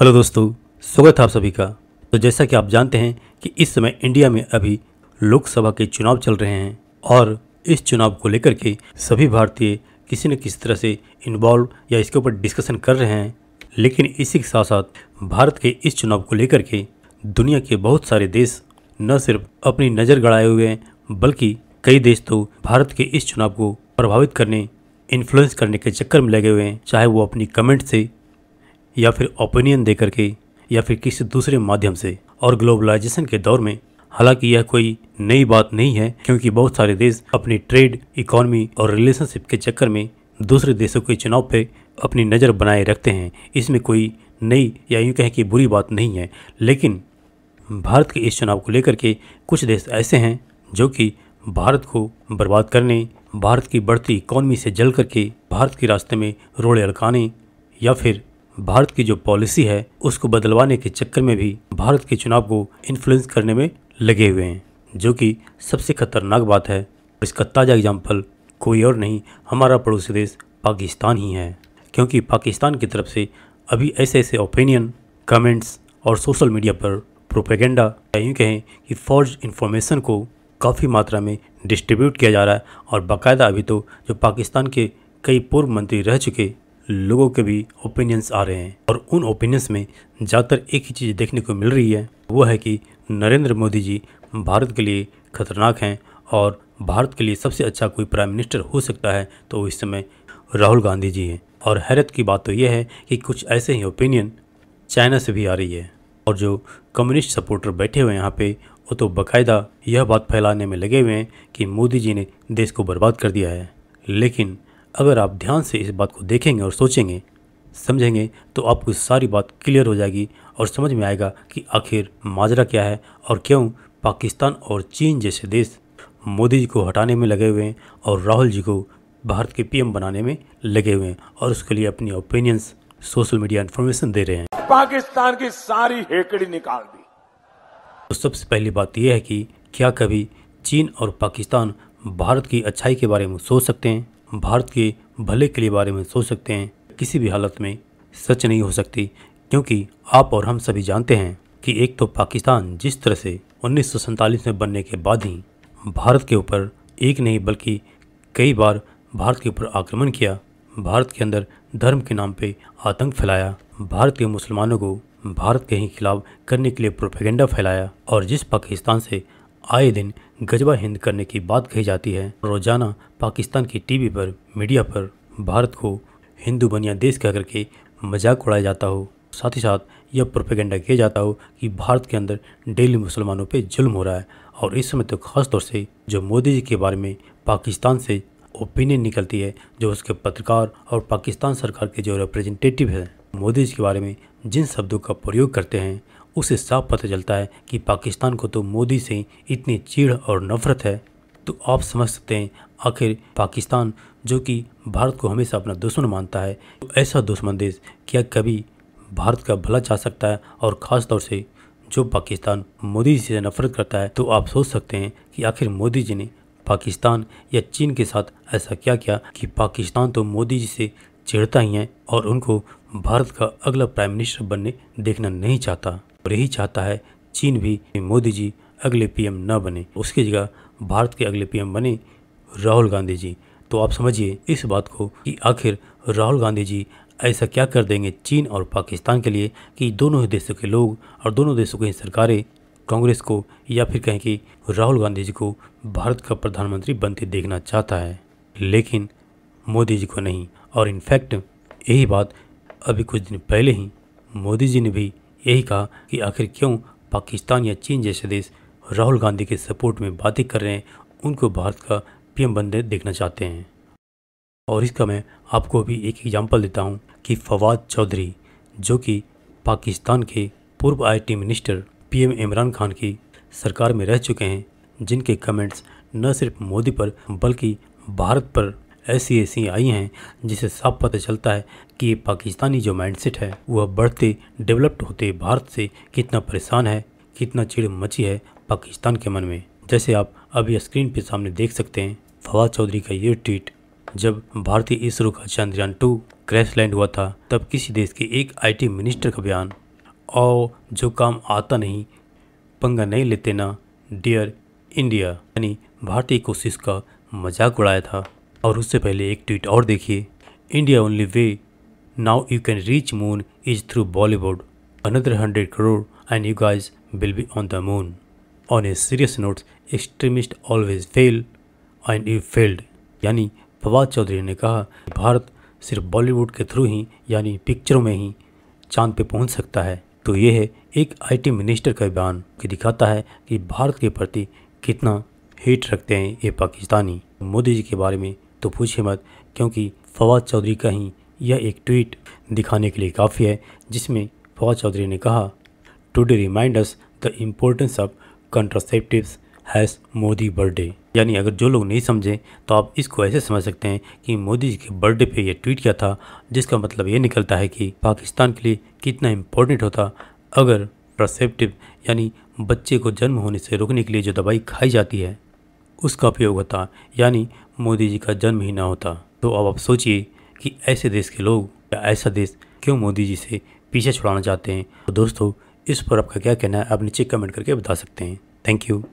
hello दोस्तों स्वागत है आप सभी का तो जैसा कि आप जानते हैं कि इस समय इंडिया में अभी लोकसभा के चुनाव चल रहे हैं और इस चुनाव को लेकर के सभी भारतीय किसी न किसी तरह से इन्वॉल्व या इसके ऊपर डिस्कशन कर रहे हैं लेकिन इसी के साथ साथ भारत के इस चुनाव को लेकर के दुनिया के बहुत सारे देश न सिर्फ अपनी नज़र गड़ाए हुए हैं बल्कि कई देश तो भारत के इस चुनाव को प्रभावित करने इन्फ्लुएंस करने के चक्कर में लगे हुए हैं चाहे वो अपनी कमेंट से या फिर ओपिनियन दे करके या फिर किसी दूसरे माध्यम से और ग्लोबलाइजेशन के दौर में हालांकि यह कोई नई बात नहीं है क्योंकि बहुत सारे देश अपनी ट्रेड इकोनॉमी और रिलेशनशिप के चक्कर में दूसरे देशों के चुनाव पर अपनी नज़र बनाए रखते हैं इसमें कोई नई या यूँ कहें कि बुरी बात नहीं है लेकिन भारत के इस चुनाव को लेकर के कुछ देश ऐसे हैं जो कि भारत को बर्बाद करने भारत की बढ़ती इकॉनमी से जल करके भारत के रास्ते में रोड़े अड़काने या फिर भारत की जो पॉलिसी है उसको बदलवाने के चक्कर में भी भारत के चुनाव को इन्फ्लुएंस करने में लगे हुए हैं जो कि सबसे खतरनाक बात है इसका ताज़ा एग्जाम्पल कोई और नहीं हमारा पड़ोसी देश पाकिस्तान ही है क्योंकि पाकिस्तान की तरफ से अभी ऐसे ऐसे ओपिनियन कमेंट्स और सोशल मीडिया पर प्रोपेगेंडा या यूँ कहें कि फॉर्ज इन्फॉर्मेशन को काफ़ी मात्रा में डिस्ट्रीब्यूट किया जा रहा है और बाकायदा अभी तो जो पाकिस्तान के कई पूर्व मंत्री रह चुके लोगों के भी ओपिनियंस आ रहे हैं और उन ओपिनियंस में ज़्यादातर एक ही चीज़ देखने को मिल रही है वो है कि नरेंद्र मोदी जी भारत के लिए खतरनाक हैं और भारत के लिए सबसे अच्छा कोई प्राइम मिनिस्टर हो सकता है तो इस समय राहुल गांधी जी हैं और हैरत की बात तो यह है कि कुछ ऐसे ही ओपिनियन चाइना से भी आ रही है और जो कम्युनिस्ट सपोर्टर बैठे हुए हैं यहाँ पे वो तो बाकायदा यह बात फैलाने में लगे हुए हैं कि मोदी जी ने देश को बर्बाद कर दिया है लेकिन अगर आप ध्यान से इस बात को देखेंगे और सोचेंगे समझेंगे तो आपको सारी बात क्लियर हो जाएगी और समझ में आएगा कि आखिर माजरा क्या है और क्यों पाकिस्तान और चीन जैसे देश मोदी जी को हटाने में लगे हुए हैं और राहुल जी को भारत के पीएम बनाने में लगे हुए हैं और उसके लिए अपनी ओपिनियंस सोशल मीडिया इन्फॉर्मेशन दे रहे हैं पाकिस्तान की सारी हेकड़ी निकाल दी तो सबसे पहली बात यह है कि क्या कभी चीन और पाकिस्तान भारत की अच्छाई के बारे में सोच सकते हैं भारत के भले के लिए बारे में सोच सकते हैं किसी भी हालत में सच नहीं हो सकती क्योंकि आप और हम सभी जानते हैं कि एक तो पाकिस्तान जिस तरह से उन्नीस में बनने के बाद ही भारत के ऊपर एक नहीं बल्कि कई बार भारत के ऊपर आक्रमण किया भारत के अंदर धर्म के नाम पे आतंक फैलाया भारत के मुसलमानों को भारत के ही खिलाफ करने के लिए प्रोपेगेंडा फैलाया और जिस पाकिस्तान से आए दिन गजबा हिंद करने की बात कही जाती है रोजाना पाकिस्तान की टीवी पर मीडिया पर भारत को हिंदू बनिया देश कहकर के मजाक उड़ाया जाता हो साथ ही साथ यह प्रोपेगेंडा किया जाता हो कि भारत के अंदर डेली मुसलमानों पर जुल्म हो रहा है और इस समय तो खास तौर से जो मोदी जी के बारे में पाकिस्तान से ओपिनियन निकलती है जो उसके पत्रकार और पाकिस्तान सरकार के जो रिप्रेजेंटेटिव हैं मोदी जी के बारे में जिन शब्दों का प्रयोग करते हैं उसे साफ पता चलता है कि पाकिस्तान को तो मोदी से इतनी चीढ़ और नफरत है तो आप समझ सकते हैं आखिर पाकिस्तान जो कि भारत को हमेशा अपना दुश्मन मानता है तो ऐसा दुश्मन देश क्या कभी भारत का भला चाह सकता है और ख़ास तौर से जो पाकिस्तान मोदी जी से नफरत करता है तो आप सोच सकते हैं कि आखिर मोदी जी ने पाकिस्तान या चीन के साथ ऐसा क्या किया कि पाकिस्तान तो मोदी जी से छेड़ता ही है और उनको भारत का अगला प्राइम मिनिस्टर बनने देखना नहीं चाहता और यही चाहता है चीन भी मोदी जी अगले पीएम न बने उसकी जगह भारत के अगले पीएम बने राहुल गांधी जी तो आप समझिए इस बात को कि आखिर राहुल गांधी जी ऐसा क्या कर देंगे चीन और पाकिस्तान के लिए कि दोनों ही देशों के लोग और दोनों देशों की सरकारें कांग्रेस को या फिर कहें कि राहुल गांधी जी को भारत का प्रधानमंत्री बनते देखना चाहता है लेकिन मोदी जी को नहीं और इनफैक्ट यही बात अभी कुछ दिन पहले ही मोदी जी ने भी यही कहा कि आखिर क्यों पाकिस्तान या चीन जैसे देश राहुल गांधी के सपोर्ट में बातें कर रहे हैं उनको भारत का पीएम बंदे देखना चाहते हैं और इसका मैं आपको भी एक एग्जांपल देता हूं कि फवाद चौधरी जो कि पाकिस्तान के पूर्व IT minister PM Imran Khan की सरकार में रह चुके हैं जिनके कमेंट्स न सिर्फ मोदी पर बल्कि भारत पर ऐसी ऐसी आई हैं जिसे साफ पता चलता है कि पाकिस्तानी जो माइंडसेट है वह बढ़ते डेवलप्ड होते भारत से कितना परेशान है कितना चिड़ मची है पाकिस्तान के मन में जैसे आप अभी स्क्रीन पे सामने देख सकते हैं फवाद चौधरी का ये ट्वीट जब भारतीय इसरो का चंद्रयान टू क्रैश लैंड हुआ था तब किसी देश के एक आईटी मिनिस्टर का बयान और जो काम आता नहीं पंगा नहीं लेते ना डियर इंडिया यानी भारतीय कोशिश का मजाक उड़ाया था और उससे पहले एक ट्वीट और देखिए India only way now you can reach moon is through Bollywood another hundred crore and you guys will be on the moon on a serious notes extremist always fail and you failed यानी फवाद चौधरी ने कहा भारत सिर्फ बॉलीवुड के through ही यानी पिक्चरों में ही चांद पे पहुंच सकता है तो ये है एक आईटी मिनिस्टर का बयान कि दिखाता है कि भारत के प्रति कितना हेट रखते हैं ये पाकिस्तानी मोदी जी के बारे में तो पूछे मत क्योंकि फवाद चौधरी का ही यह एक ट्वीट दिखाने के लिए काफ़ी है जिसमें फवाद चौधरी ने कहा today remind us the importance of contraceptives has Modi birthday यानी अगर जो लोग नहीं समझें तो आप इसको ऐसे समझ सकते हैं कि मोदी जी के बर्थडे पे ये ट्वीट किया था जिसका मतलब ये निकलता है कि पाकिस्तान के लिए कितना इम्पोर्टेंट होता अगर प्रसेप्टिव यानी बच्चे को जन्म होने से रोकने के लिए जो दवाई खाई जाती है उसका प्रयोग होता यानी मोदी जी का जन्म ही ना होता तो अब आप सोचिए कि ऐसे देश के लोग या ऐसा देश क्यों मोदी जी से पीछे छुड़ाना चाहते हैं तो दोस्तों इस पर आपका क्या कहना है आप नीचे कमेंट करके बता सकते हैं थैंक यू